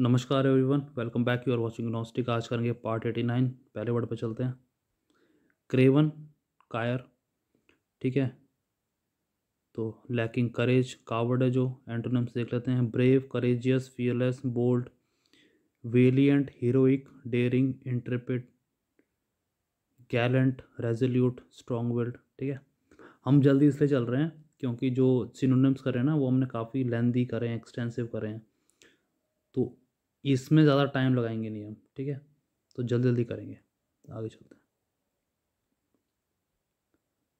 नमस्कार everyone welcome back you are watching नॉस्टिक आज करेंगे पार्ट एटी नाइन पहले वर्ड पर चलते हैं क्रेवन कायर ठीक है तो लैकिंग करेज कावर्ड है जो एंटोनम्स देख लेते हैं brave courageous fearless bold valiant heroic daring intrepid gallant resolute strong willed ठीक है हम जल्दी इसलिए चल रहे हैं क्योंकि जो सिनोनिम्स करें ना वो हमने काफ़ी लेंदी करें एक्सटेंसिव करें हैं तो इसमें ज़्यादा टाइम लगाएंगे नहीं हम ठीक है तो जल्दी जल्दी करेंगे आगे चलते हैं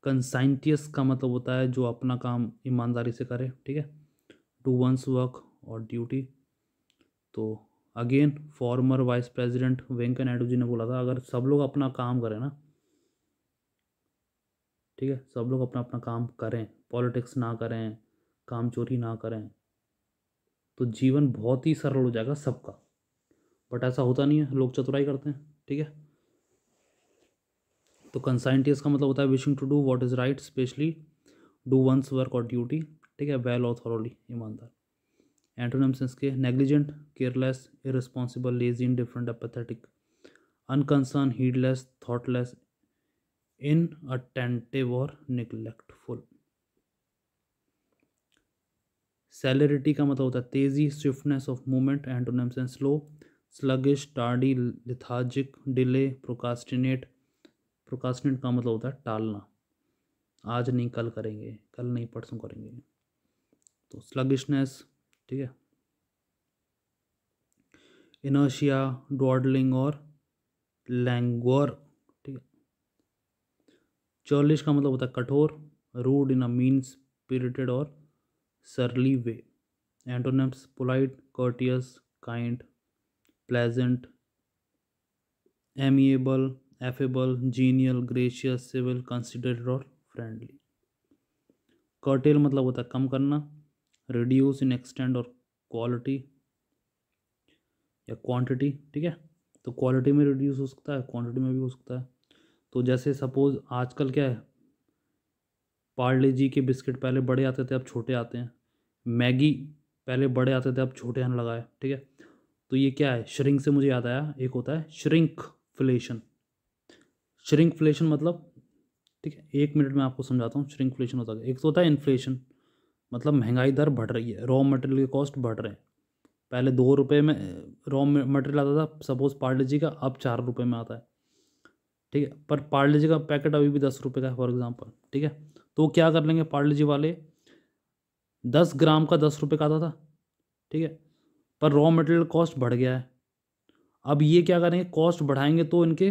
कंसाइंटियस का मतलब होता है जो अपना काम ईमानदारी से करे ठीक है टू वंस वर्क और ड्यूटी तो again former vice president Venkaiah Naidu ji ने बोला था अगर सब लोग अपना काम करें ना ठीक है सब लोग अपना अपना काम करें पॉलिटिक्स ना करें काम चोरी ना करें तो जीवन बहुत ही सरल हो जाएगा सबका बट ऐसा होता नहीं है लोग चतुराई करते हैं ठीक है तो कंसाइंटियस का मतलब होता है wishing to do what is right especially do one's work और ड्यूटी ठीक है वेल और थॉरली ईमानदार एंटोनम्स इसके negligent careless irresponsible lazy indifferent apathetic unconcern heedless thoughtless inattentive और निगलेक्टफुल सेलरिटी का मतलब होता है तेज़ी swiftness of movement antonyms and slow sluggish tardy lethargic delay procrastinate procrastinate का मतलब होता है टालना आज नहीं कल करेंगे कल नहीं परसों करेंगे तो स्लगिशनेस ठीक है इनर्शिया डॉडलिंग और लैंगोर ठीक है चौलिश का मतलब होता है कठोर rude in a mean spirited और surly way. Antonyms polite, courteous, kind, pleasant, amiable, affable, genial, gracious, civil, considerate और friendly. curtail मतलब होता है कम करना reduce in extent और quality या quantity ठीक है तो quality में reduce हो सकता है quantity में भी हो सकता है तो जैसे सपोज आजकल क्या है पार्ले जी के बिस्किट पहले बड़े आते थे अब छोटे आते हैं मैगी पहले बड़े आते थे अब छोटे आने लगा है ठीक है तो ये क्या है श्रिंक से मुझे याद आया एक होता है श्रिंक फ्लेशन श्रिंक फ्लेशन मतलब ठीक है एक मिनट में आपको समझाता हूँ श्रिंक फ्लेशन होता है एक तो होता है इन्फ्लेशन मतलब महंगाई दर बढ़ रही है रॉ मटेरियल के कॉस्ट बढ़ रहे हैं पहले दो रुपये में रॉ मटेरियल आता था सपोज पार्ले जी का अब चार रुपये में आता है ठीक है पर पार्ले जी का पैकेट अभी भी दस रुपये का है फॉर एग्जाम्पल ठीक है तो क्या कर लेंगे पार्ले जी वाले दस ग्राम का दस रुपये का आता था ठीक है पर रॉ मटेरियल कॉस्ट बढ़ गया है अब ये क्या करेंगे कॉस्ट बढ़ाएंगे तो इनके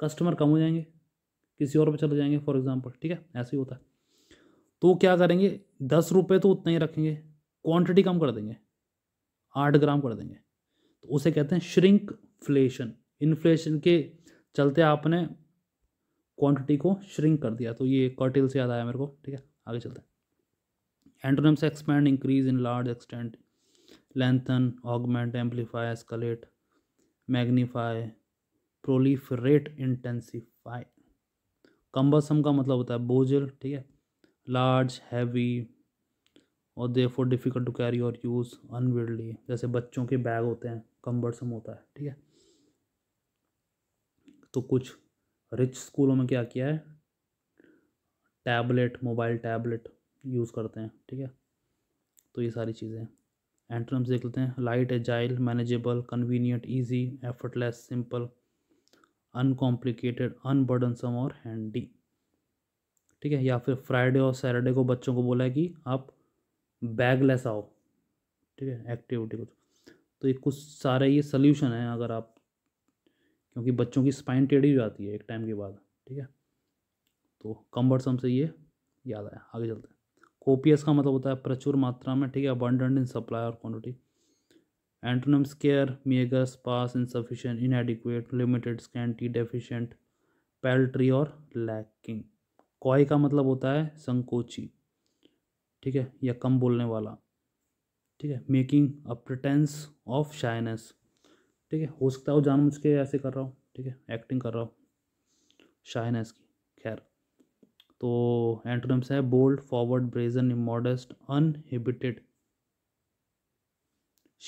कस्टमर कम हो जाएंगे किसी और पे चले जाएंगे फॉर एग्जांपल ठीक है ऐसे ही होता है तो क्या करेंगे दस रुपये तो उतना ही रखेंगे क्वांटिटी कम कर देंगे आठ ग्राम कर देंगे तो उसे कहते हैं श्रिंक फ्लेशन इन्फ्लेशन के चलते आपने क्वांटिटी को श्रिंक कर दिया तो ये कॉटिल से याद आया मेरे को ठीक है आगे चलते हैं antonyms expand increase in large extent lengthen augment amplify escalate magnify proliferate intensify cumbersome का मतलब होता है बोझल ठीक है लार्ज हैवी और therefore difficult to carry और यूज़ अनविडली जैसे बच्चों के बैग होते हैं कम्बरसम होता है ठीक है तो कुछ रिच स्कूलों में क्या किया है टैबलेट मोबाइल टैबलेट यूज़ करते हैं ठीक है तो ये सारी चीज़ें एंट्रम्स देख लेते हैं light agile manageable convenient easy effortless simple uncomplicated unburdensome और हैंडी ठीक है या फिर फ्राइडे और सैटरडे को बच्चों को बोला है कि आप बैग लेस आओ ठीक है एक्टिविटी को तो ये कुछ सारे ये सल्यूशन है अगर आप क्योंकि बच्चों की स्पाइन टेढ़ी हो जाती है एक टाइम के बाद ठीक है तो कम्बरसम से ये याद आया आगे चलते हैं ओपीएस का मतलब होता है प्रचुर मात्रा में ठीक है अबंडेंट इन सप्लाई और quantity antonym scarce in sparse insufficient adequate limited scanty deficient paltry और लैकिंग कॉय का मतलब होता है संकोची ठीक है या कम बोलने वाला ठीक है making a pretence of shyness ठीक है हो सकता है वो जानबूझ के ऐसे कर रहा हूँ ठीक है एक्टिंग कर रहा हूँ शाइनेस की खैर तो एंटोनम्स है bold forward brazen immodest uninhibited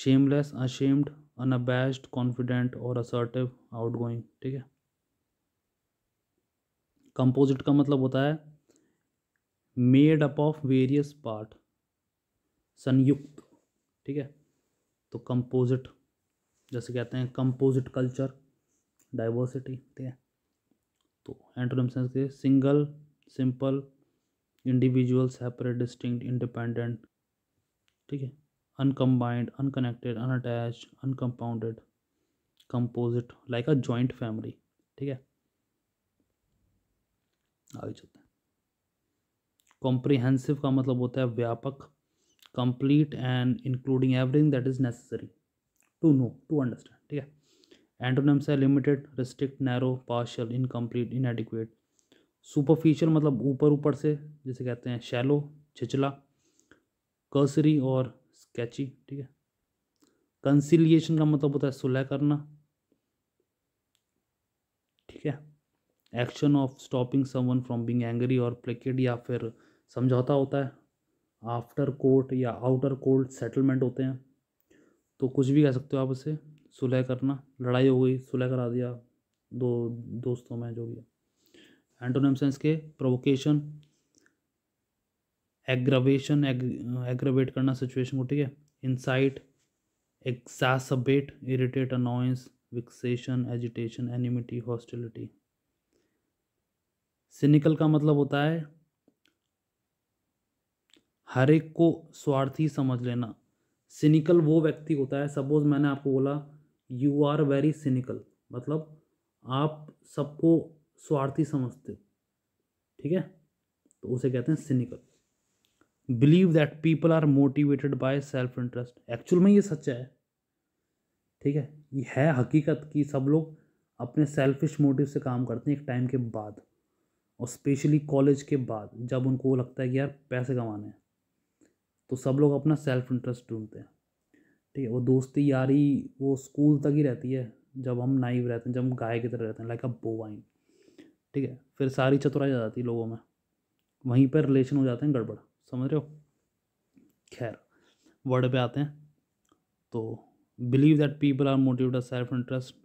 shameless unashamed unabashed confident और असर्टिव आउट गोइंग ठीक है कंपोजिट का मतलब होता है made up of various part संयुक्त ठीक है तो कंपोजिट जैसे कहते हैं कंपोजिट कल्चर डाइवर्सिटी ठीक है तो एंटोनम्स के single simple individual separate distinct independent ठीक है uncombined unconnected unattached uncompounded composite like a joint family ठीक है आगे चलते हैं कॉम्प्रिहेंसिव का मतलब होता है व्यापक complete and including everything that is necessary to know to understand ठीक है एंटोनिम्स है limited restrict narrow partial incomplete inadequate superficial मतलब ऊपर ऊपर से जिसे कहते हैं शैलो छिचला कर्सरी और स्केची ठीक है कंसिलिएशन का मतलब होता है सुलह करना ठीक है action of stopping someone from being angry और प्लेकेट या फिर समझौता होता है आफ्टर कोर्ट या आउटर कोर्ट सेटलमेंट होते हैं तो कुछ भी कह सकते हो आप उसे सुलह करना लड़ाई हो गई सुलह करा दिया दो दोस्तों में जो भी है एंटोनिम सेंस के प्रोवोकेशन एग्रावेशन एग्रवेट करना सिचुएशन को ठीक है incite exacerbate irritate annoyance vexation agitation enmity hostility cynical का मतलब होता है हर एक को स्वार्थी समझ लेना सिनिकल वो व्यक्ति होता है सपोज मैंने आपको बोला यू आर वेरी सिनिकल मतलब आप सबको स्वार्थी समझते हो ठीक है तो उसे कहते हैं cynical believe that people are motivated by self interest actual में ये सच्चा है ठीक है ये है हकीकत कि सब लोग अपने सेल्फिश मोटिव से काम करते हैं एक टाइम के बाद और स्पेशली कॉलेज के बाद जब उनको लगता है कि यार पैसे कमाने हैं तो सब लोग अपना सेल्फ इंटरेस्ट ढूंढते हैं ठीक है वो दोस्ती यारी वो स्कूल तक ही रहती है जब हम नाइव रहते हैं जब हम गाय की तरह रहते हैं लाइक अ बोवाइन ठीक है फिर सारी चतुराई आ जाती है लोगों में वहीं पर रिलेशन हो जाते हैं गड़बड़ समझ रहे हो खैर वर्ड पे आते हैं तो believe that people are motive self interest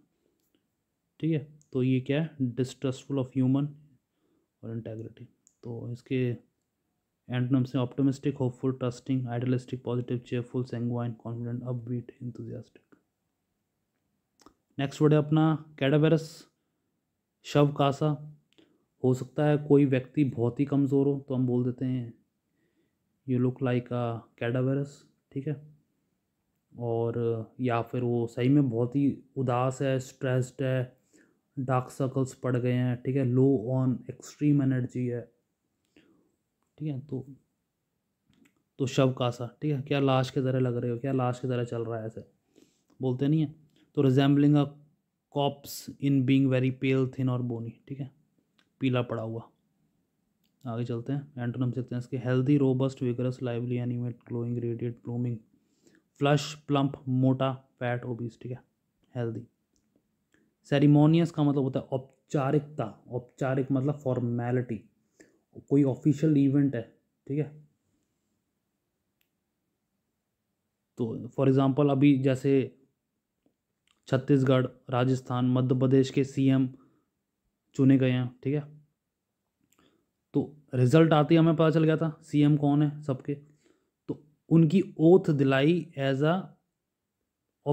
ठीक है तो ये क्या है डिस्ट्रस्टफुल ऑफ ह्यूमन और इंटेग्रिटी तो इसके एंड एंटनम से optimistic hopeful trusting idealistic positive cheerful sanguine confident upbeat enthusiastic next word है अपना कैडावेरस शव कासा हो सकता है कोई व्यक्ति बहुत ही कमज़ोर हो तो हम बोल देते हैं you look like a cadaverous ठीक है और या फिर वो सही में बहुत ही उदास है स्ट्रेस्ड है डार्क सर्कल्स पड़ गए हैं ठीक है लो ऑन एक्सट्रीम एनर्जी है ठीक है तो तो शव सा ठीक है क्या लाश की तरह लग रहे हो क्या लाश की तरह चल रहा है ऐसे बोलते नहीं है तो resembling a corpse in being very pale thin और बोनी ठीक है पीला पड़ा हुआ आगे चलते हैं एंटोनम देखते हैं इसके healthy robust vigorous lively animate glowing radiate blooming flush plump मोटा फैट ओबीस ठीक है हेल्दी सेरिमोनियस का मतलब होता है औपचारिकता औपचारिक मतलब फॉर्मेलिटी कोई ऑफिशियल इवेंट है ठीक है तो फॉर एग्जांपल अभी जैसे छत्तीसगढ़ राजस्थान मध्य प्रदेश के सीएम चुने गए हैं ठीक है तो रिजल्ट आते ही हमें पता चल गया था सीएम कौन है सबके तो उनकी ओथ दिलाई एज अ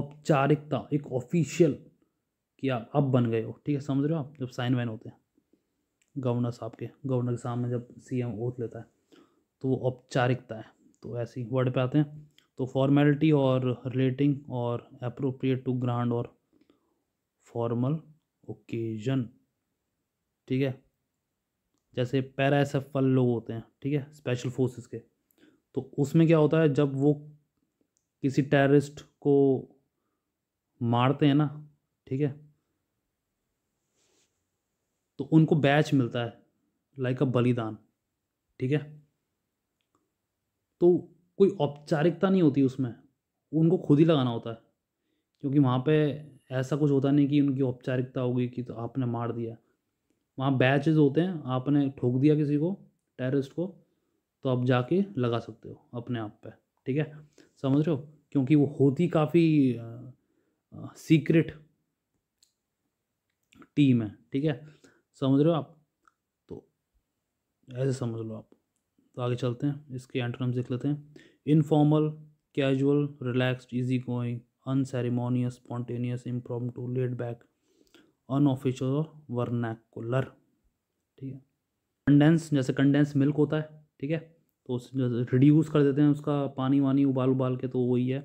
औपचारिकता एक ऑफिशियल कि आप अब बन गए हो ठीक है समझ रहे हो आप जब साइन वाइन होते हैं गवर्नर साहब के गवर्नर के सामने जब सीएम ओथ लेता है तो वो औपचारिकता है तो ऐसे ही वर्ड पे आते हैं तो फॉर्मेलिटी और रिलेटिंग और अप्रोप्रिएट टू ग्रांड और फॉर्मल ओकेजन ठीक है जैसे वाले लोग होते हैं ठीक है स्पेशल फोर्सेस के तो उसमें क्या होता है जब वो किसी टेररिस्ट को मारते हैं ना ठीक है तो उनको बैच मिलता है लाइक अ बलिदान ठीक है तो कोई औपचारिकता नहीं होती उसमें उनको खुद ही लगाना होता है क्योंकि वहाँ पे ऐसा कुछ होता नहीं कि उनकी औपचारिकता होगी कि तो आपने मार दिया वहाँ बैचेज होते हैं आपने ठोक दिया किसी को टेररिस्ट को तो आप जाके लगा सकते हो अपने आप पे ठीक है समझ रहे हो क्योंकि वो होती काफ़ी सीक्रेट टीम है ठीक है समझ रहे हो आप तो ऐसे समझ लो आप तो आगे चलते हैं इसके एंटोनम्स देख लेते हैं informal casual relaxed easy going unceremonious spontaneous impromptu laid back unofficial vernacular ठीक है कंडेंस जैसे कंडेंस मिल्क होता है ठीक है तो रिड्यूस कर देते हैं उसका पानी वानी उबाल उबाल के तो वही है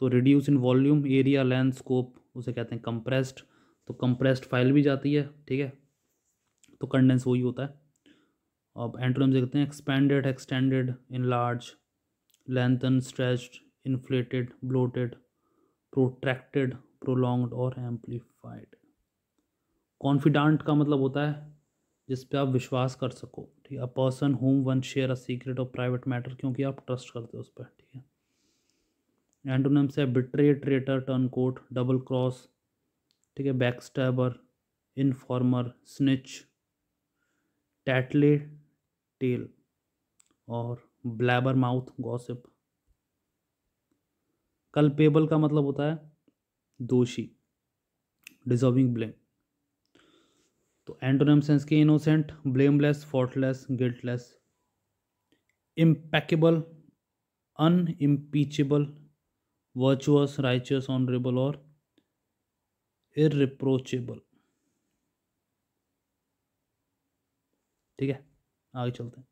तो reduce in volume area length scope उसे कहते हैं कंप्रेस्ड तो कंप्रेस्ड फाइल भी जाती है ठीक है तो कंडेंस वही होता है अब एंट्रोनिम्स देखते हैं expanded extended enlarge lengthen stretched inflated bloated protracted prolong और एम्पलीफाइड कॉन्फिडांट का मतलब होता है जिस पे आप विश्वास कर सको ठीक है a person whom one share a secret और प्राइवेट मैटर क्योंकि आप ट्रस्ट करते हो उस पर ठीक है एंटोनम्स से betray traitor turncoat double cross ठीक है backstabber informer snitch tattletale और ब्लैबर माउथ गॉसिप कल्पेबल का मतलब होता है दोषी डिजर्विंग ब्लेम तो एंटोनिम सेंस के innocent blameless faultless guiltless impeccable unimpeachable virtuous righteous honourable और इिप्रोचेबल ठीक है आगे चलते हैं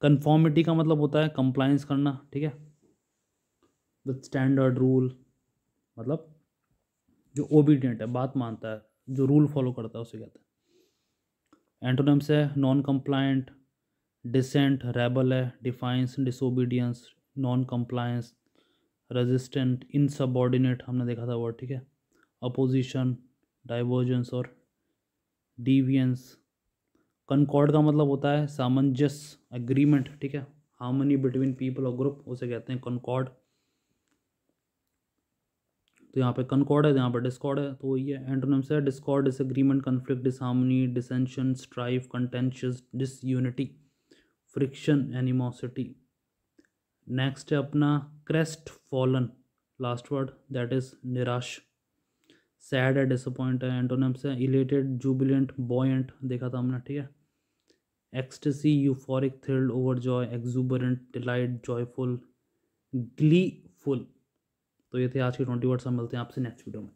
कन्फॉर्मिटी का मतलब होता है कंप्लाइंस करना ठीक है विथ स्टैंडर्ड रूल मतलब जो ओबीडियंट है बात मानता है जो रूल फॉलो करता है उसे कहते हैं एंटोनम्स है नॉन कंप्लाइंट डिसेंट रेबल है defiance disobedience non compliance resistant insubordinate हमने देखा था वर्ड ठीक है अपोजिशन डाइवर्जेंस और डिवियंस कनकॉर्ड का मतलब होता है सामंजस्य अग्रीमेंट ठीक है हार्मनी बिटवीन पीपल और ग्रुप उसे कहते हैं कनकॉर्ड तो यहाँ पे कनकॉर्ड है तो यहाँ पर डिस्कॉर्ड है तो ये एंटोनम्स है discord disagreement conflict disharmony dissension strive contentious disunity friction animosity next है अपना crestfallen last word that is निराश सैड है डिसअपॉइंट है एंटोनम्स है इलेटेड जूबिलेंट बॉयंट देखा था हमने ठीक है ecstasy euphoric thrilled overjoyed exuberant delight joyful gleeful तो ये थे आज के ट्वेंटी वर्ड्स हम मिलते हैं आपसे नेक्स्ट वीडियो में